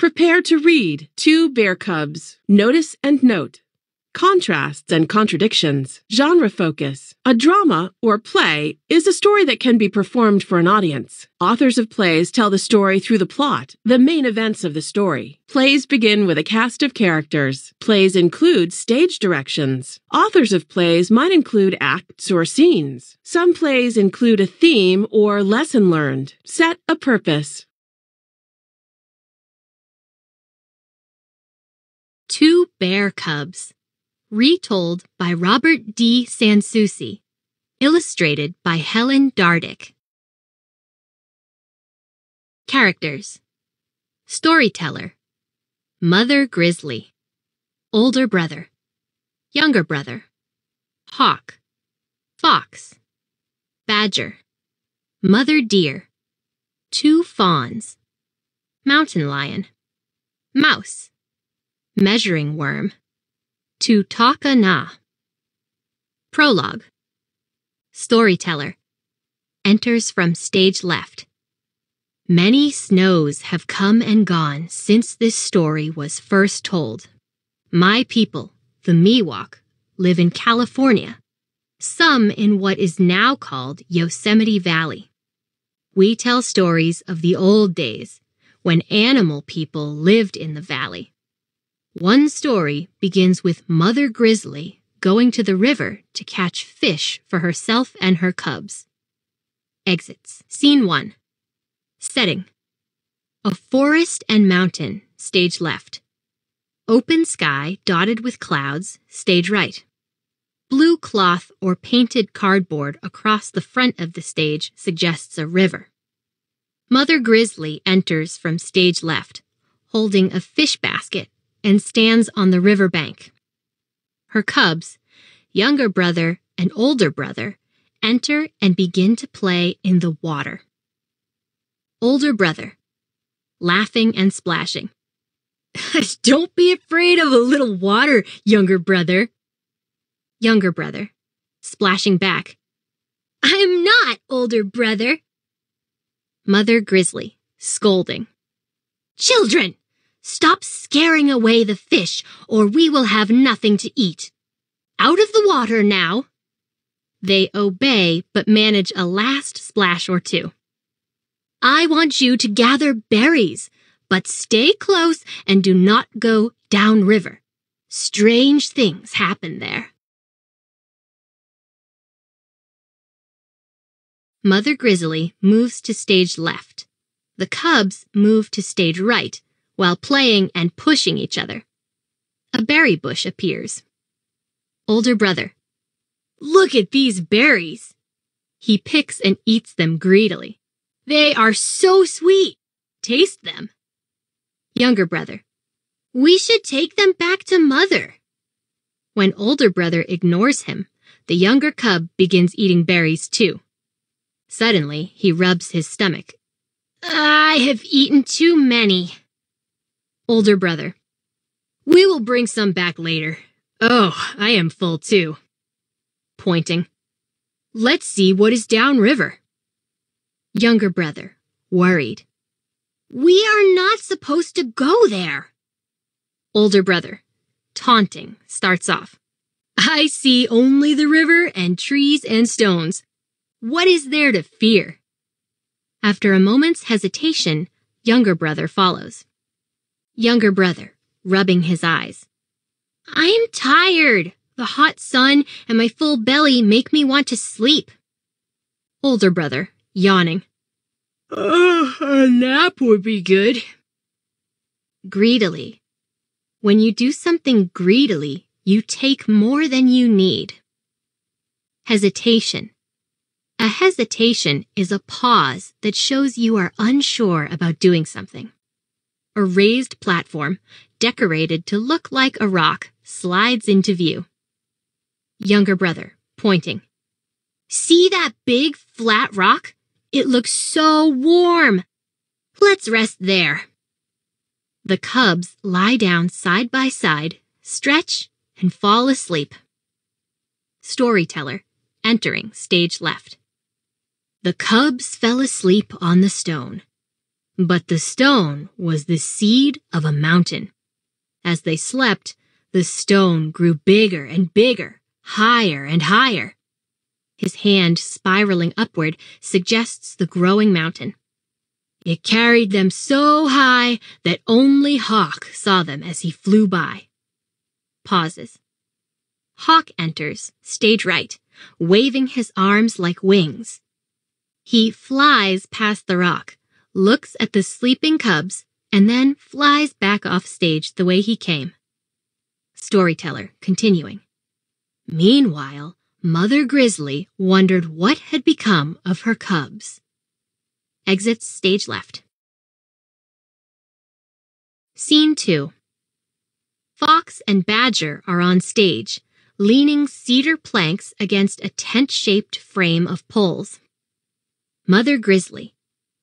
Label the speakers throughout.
Speaker 1: Prepare to read Two Bear Cubs, Notice and Note. Contrasts and contradictions, genre focus.
Speaker 2: A drama or play is a story that can be performed for an audience. Authors of plays tell the story through the plot, the main events of the story. Plays begin with a cast of characters. Plays include stage directions. Authors of plays might include acts
Speaker 1: or scenes. Some plays include a theme or lesson learned. Set a purpose. Two Bear Cubs. Retold by Robert D. Sansusi. Illustrated by Helen Dardick. Characters Storyteller Mother Grizzly
Speaker 2: Older Brother Younger Brother Hawk Fox Badger Mother Deer Two Fawns Mountain Lion Mouse measuring worm. To Taka Na. Prologue. Storyteller. Enters from stage left. Many snows have come and gone since this story was first told. My people, the Miwok, live in California, some in what is now called Yosemite Valley. We tell stories of the old days when animal people lived in the valley. One story begins with Mother Grizzly going to the river to catch fish for herself and her cubs. Exits. Scene 1. Setting. A forest and mountain, stage left. Open sky dotted with clouds, stage right. Blue cloth or painted cardboard across the front of the stage suggests a river. Mother Grizzly enters from stage left, holding a fish basket and stands on the river bank. Her cubs, younger brother and older brother, enter and begin to play in the water. Older brother, laughing and splashing. Don't be afraid of a little water, younger brother. Younger brother, splashing back. I'm not, older brother. Mother Grizzly, scolding. Children! Stop scaring away the fish, or we will have nothing to eat. Out of the water now! They obey, but manage a last splash or two. I want you to gather berries, but stay close and do not go downriver.
Speaker 1: Strange things happen there. Mother Grizzly moves to stage left. The cubs move to stage right while playing and pushing each other.
Speaker 2: A berry bush appears. Older brother. Look at these berries. He picks and eats them greedily. They are so sweet. Taste them. Younger brother. We should take them back to mother. When older brother ignores him, the younger cub begins eating berries too. Suddenly, he rubs his stomach. I have eaten too many. Older brother. We will bring some back later. Oh, I am full too. Pointing. Let's see what is downriver. Younger brother. Worried. We are not supposed to go there. Older brother. Taunting. Starts off. I see only the river and trees and stones. What is there to fear? After a moment's hesitation, younger brother follows. Younger brother, rubbing his eyes. I am tired. The hot sun and my full belly make me want to sleep. Older brother, yawning. Uh, a nap would be good. Greedily. When you do something greedily, you take more than you need. Hesitation. A hesitation is a pause that shows you are unsure about doing something. A raised platform, decorated to look like a rock, slides into view. Younger brother, pointing. See that big, flat rock? It looks so warm. Let's rest there. The cubs lie down side by side, stretch, and fall asleep. Storyteller, entering stage left. The cubs fell asleep on the stone. But the stone was the seed of a mountain. As they slept, the stone grew bigger and bigger, higher and higher. His hand spiraling upward suggests the growing mountain. It carried them so high that only Hawk saw them as he flew by. Pauses. Hawk enters, stage right, waving his arms like wings. He flies past the rock, looks at the sleeping cubs, and then flies back off stage the way he came. Storyteller, continuing. Meanwhile, Mother Grizzly
Speaker 1: wondered what had become of her cubs. Exits stage left. Scene 2 Fox and Badger are on stage, leaning cedar planks against a tent
Speaker 2: shaped frame of poles. Mother Grizzly,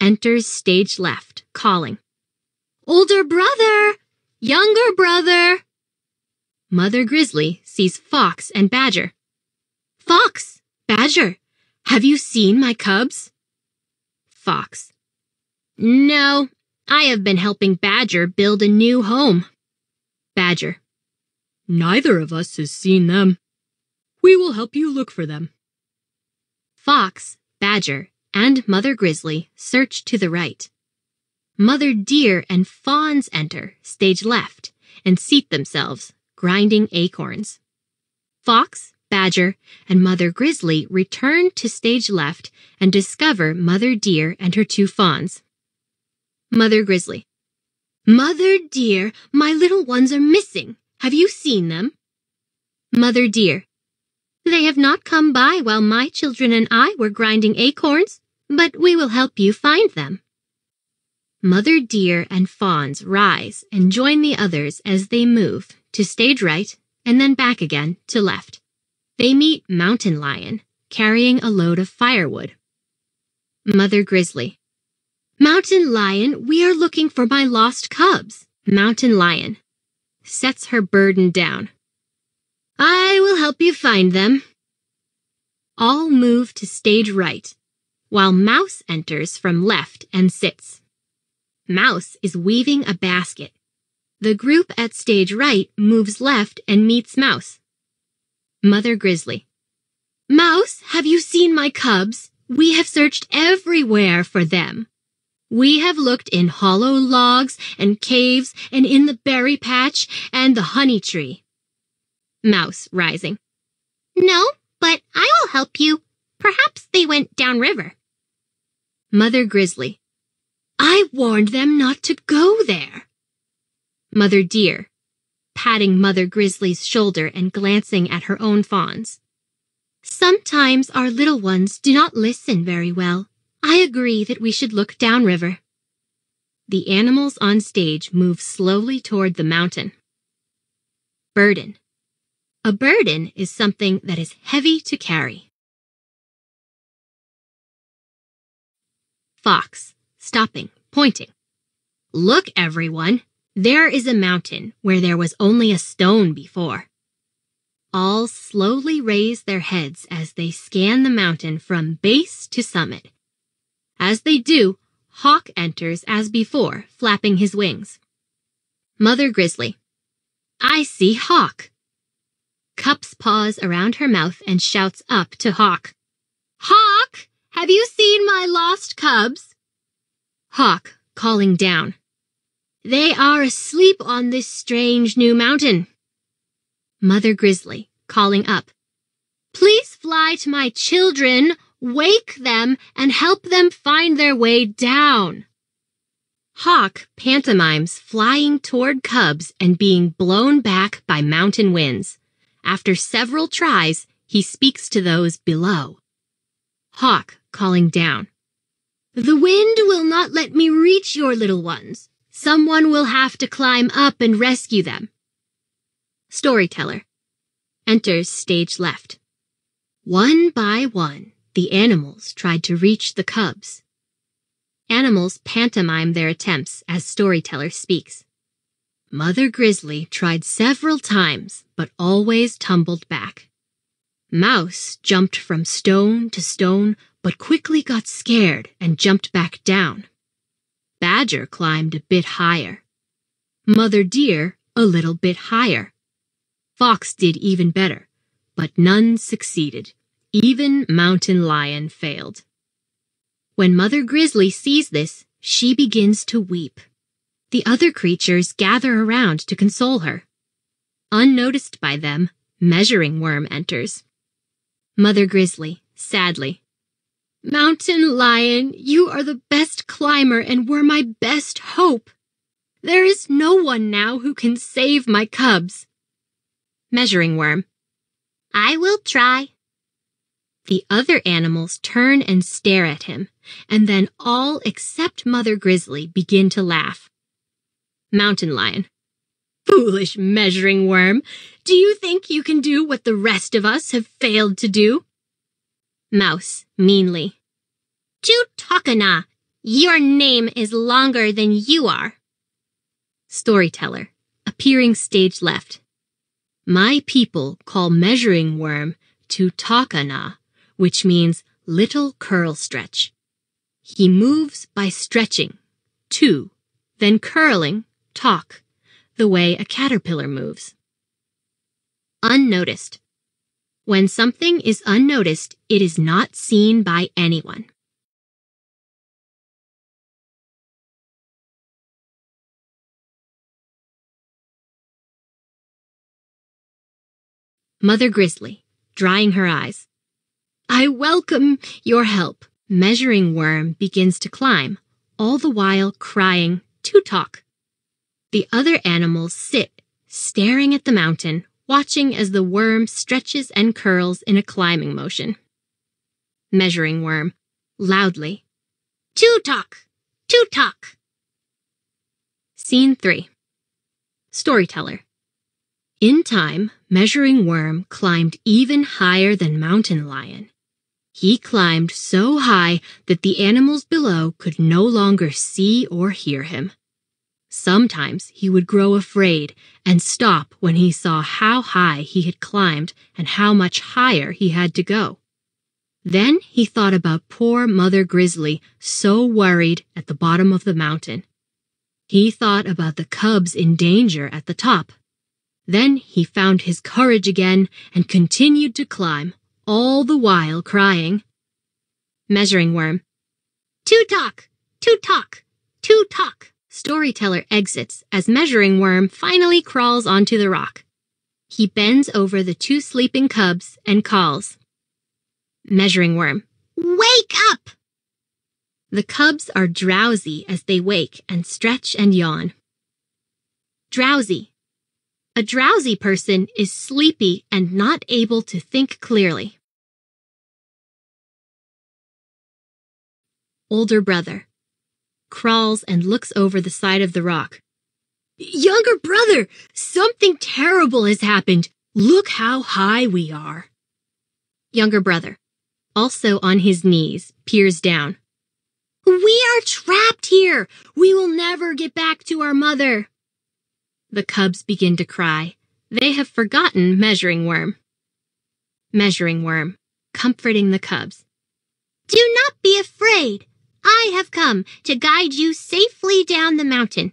Speaker 2: enters stage left, calling, Older brother! Younger brother! Mother Grizzly sees Fox and Badger. Fox! Badger! Have you seen my cubs? Fox. No, I have been helping Badger build a new home. Badger. Neither of us has seen them. We will help you look for them. Fox, Badger, and Mother Grizzly search to the right. Mother Deer and Fawns enter, stage left, and seat themselves, grinding acorns. Fox, Badger, and Mother Grizzly return to stage left and discover Mother Deer and her two fawns. Mother Grizzly. Mother Deer, my little ones are missing. Have you seen them? Mother Deer. They have not come by while my children and I were grinding acorns but we will help you find them. Mother deer and fawns rise and join the others as they move to stage right and then back again to left. They meet mountain lion carrying a load of firewood. Mother grizzly. Mountain lion, we are looking for my lost cubs. Mountain lion sets her burden down. I will help you find them. All move to stage right while Mouse enters from left and sits. Mouse is weaving a basket. The group at stage right moves left and meets Mouse. Mother Grizzly. Mouse, have you seen my cubs? We have searched everywhere for them. We have looked in hollow logs and caves and in the berry patch and the honey tree. Mouse rising. No, but I will help you. Perhaps they went downriver. Mother Grizzly. I warned them not to go there. Mother Deer, patting Mother Grizzly's shoulder and glancing at her own fawns. Sometimes our little ones do not listen very well. I agree that we should look downriver. The animals on stage move slowly toward the mountain.
Speaker 1: Burden. A burden is something that is heavy to carry. Fox, stopping, pointing. Look, everyone, there is a mountain where there was only a
Speaker 2: stone before. All slowly raise their heads as they scan the mountain from base to summit. As they do, Hawk enters as before, flapping his wings. Mother Grizzly. I see Hawk. Cups paws around her mouth and shouts up to Hawk. Hawk! Have you seen my lost cubs? Hawk, calling down. They are asleep on this strange new mountain. Mother Grizzly, calling up. Please fly to my children, wake them, and help them find their way down. Hawk pantomimes flying toward cubs and being blown back by mountain winds. After several tries, he speaks to those below. Hawk calling down. The wind will not let me reach your little ones. Someone will have to climb up and rescue them. Storyteller enters stage left. One by one, the animals tried to reach the cubs. Animals pantomime their attempts as storyteller speaks. Mother Grizzly tried several times, but always tumbled back. Mouse jumped from stone to stone, but quickly got scared and jumped back down. Badger climbed a bit higher. Mother Deer a little bit higher. Fox did even better, but none succeeded. Even Mountain Lion failed. When Mother Grizzly sees this, she begins to weep. The other creatures gather around to console her. Unnoticed by them, Measuring Worm enters. Mother Grizzly, sadly, Mountain lion, you are the best climber and were my best hope. There is no one now who can save my cubs. Measuring worm. I will try. The other animals turn and stare at him, and then all except Mother Grizzly begin to laugh. Mountain lion. Foolish measuring worm, do you think you can do what the rest of us have failed to do? Mouse, meanly. Jutokana, your name is longer than you are. Storyteller, appearing stage left. My people call measuring worm Tutakana, which means little curl stretch. He moves by stretching, two, then curling, talk, the way a caterpillar moves.
Speaker 1: Unnoticed. When something is unnoticed, it is not seen by anyone. Mother Grizzly, drying her eyes.
Speaker 2: I welcome your help. Measuring Worm begins to climb, all the while crying, to talk. The other animals sit, staring at the mountain, watching as the worm stretches and curls in a climbing motion. Measuring worm, loudly. Two talk! Two talk! Scene 3 Storyteller. In time, Measuring Worm climbed even higher than Mountain Lion. He climbed so high that the animals below could no longer see or hear him. Sometimes he would grow afraid and stop when he saw how high he had climbed and how much higher he had to go. Then he thought about poor Mother Grizzly, so worried at the bottom of the mountain. He thought about the cubs in danger at the top. Then he found his courage again and continued to climb, all the while crying. Measuring Worm. Too talk! Too talk! Too talk! Storyteller exits as Measuring Worm finally crawls onto the rock. He bends over the two sleeping cubs and calls. Measuring Worm, Wake up! The cubs are drowsy as they wake and stretch and yawn. Drowsy. A drowsy
Speaker 1: person is sleepy and not able to think clearly. Older brother crawls, and looks over the side of the rock. Younger brother, something terrible
Speaker 2: has happened. Look how high we are. Younger brother, also on his knees, peers down. We are trapped here. We will never get back to our mother. The cubs begin to cry. They have forgotten measuring worm. Measuring worm, comforting the cubs. Do not be afraid. I have come to guide you safely down the mountain.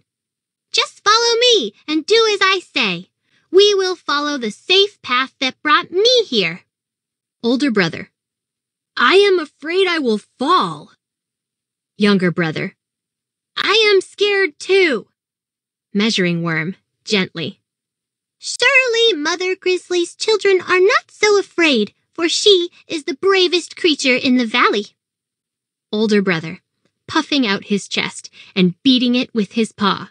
Speaker 2: Just follow me and do as I say. We will follow the safe path that brought me here. Older brother. I am afraid I will fall. Younger brother. I am scared too. Measuring worm, gently. Surely Mother Grizzly's children are not so afraid, for she is the bravest creature in the valley older brother, puffing out his chest and beating it with his paw.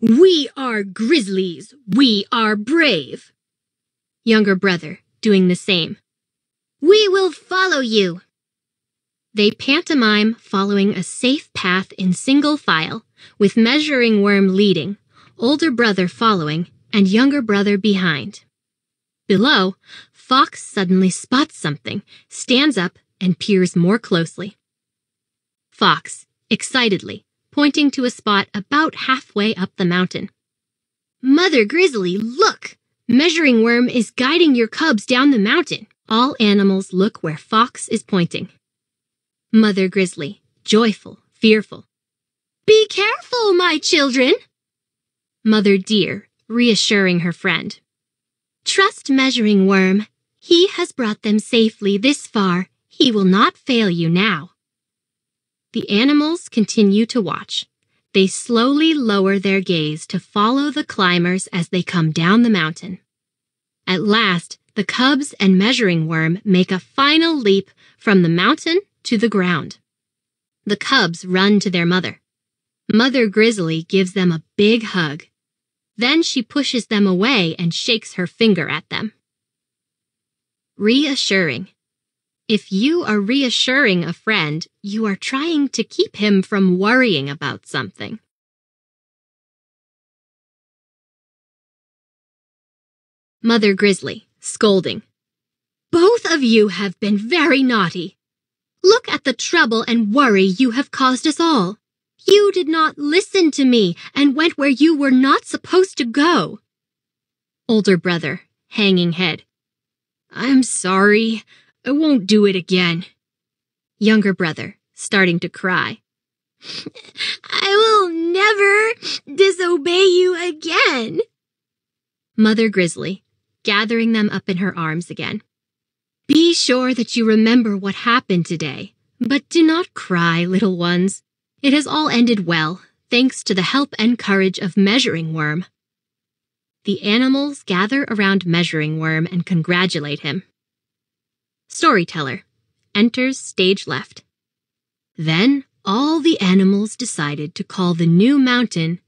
Speaker 2: We are grizzlies. We are brave. Younger brother, doing the same. We will follow you. They pantomime following a safe path in single file, with measuring worm leading, older brother following, and younger brother behind. Below, Fox suddenly spots something, stands up, and peers more closely. Fox, excitedly, pointing to a spot about halfway up the mountain. Mother Grizzly, look! Measuring Worm is guiding your cubs down the mountain. All animals look where Fox is pointing. Mother Grizzly, joyful, fearful. Be careful, my children! Mother Deer, reassuring her friend. Trust Measuring Worm. He has brought them safely this far. He will not fail you now. The animals continue to watch. They slowly lower their gaze to follow the climbers as they come down the mountain. At last, the cubs and measuring worm make a final leap from the mountain to the ground. The cubs run to their mother. Mother Grizzly gives them a big hug. Then she pushes them away and shakes her finger at them. Reassuring, if
Speaker 1: you are reassuring a friend, you are trying to keep him from worrying about something. Mother Grizzly, scolding. Both of you have been very
Speaker 2: naughty. Look at the trouble and worry you have caused us all. You did not listen to me and went where you were not supposed to go. Older brother, hanging head. I'm sorry. I won't do it again. Younger brother, starting to cry. I will never disobey you again. Mother Grizzly, gathering them up in her arms again. Be sure that you remember what happened today, but do not cry, little ones. It has all ended well, thanks to the help and courage of Measuring Worm. The animals gather around Measuring Worm and congratulate him. Storyteller enters stage left. Then all the animals decided to call the new mountain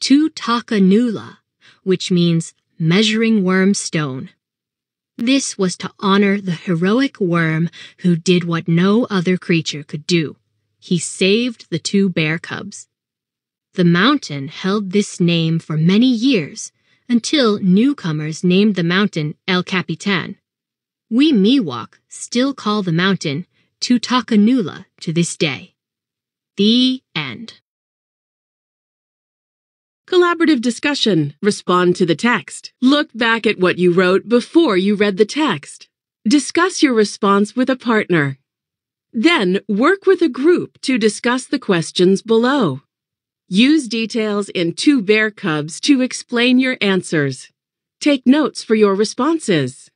Speaker 2: Tutakanula, which means measuring worm stone. This was to honor the heroic worm who did what no other creature could do. He saved the two bear cubs. The mountain held this name for many years until newcomers named the mountain El Capitan, we Miwok still call the mountain Tutakanula to this day. The end. Collaborative discussion. Respond to the text. Look back at what you wrote before you read the text. Discuss your response with a partner. Then work with a group to discuss the questions below.
Speaker 1: Use details in Two Bear Cubs to explain your answers. Take notes for your responses.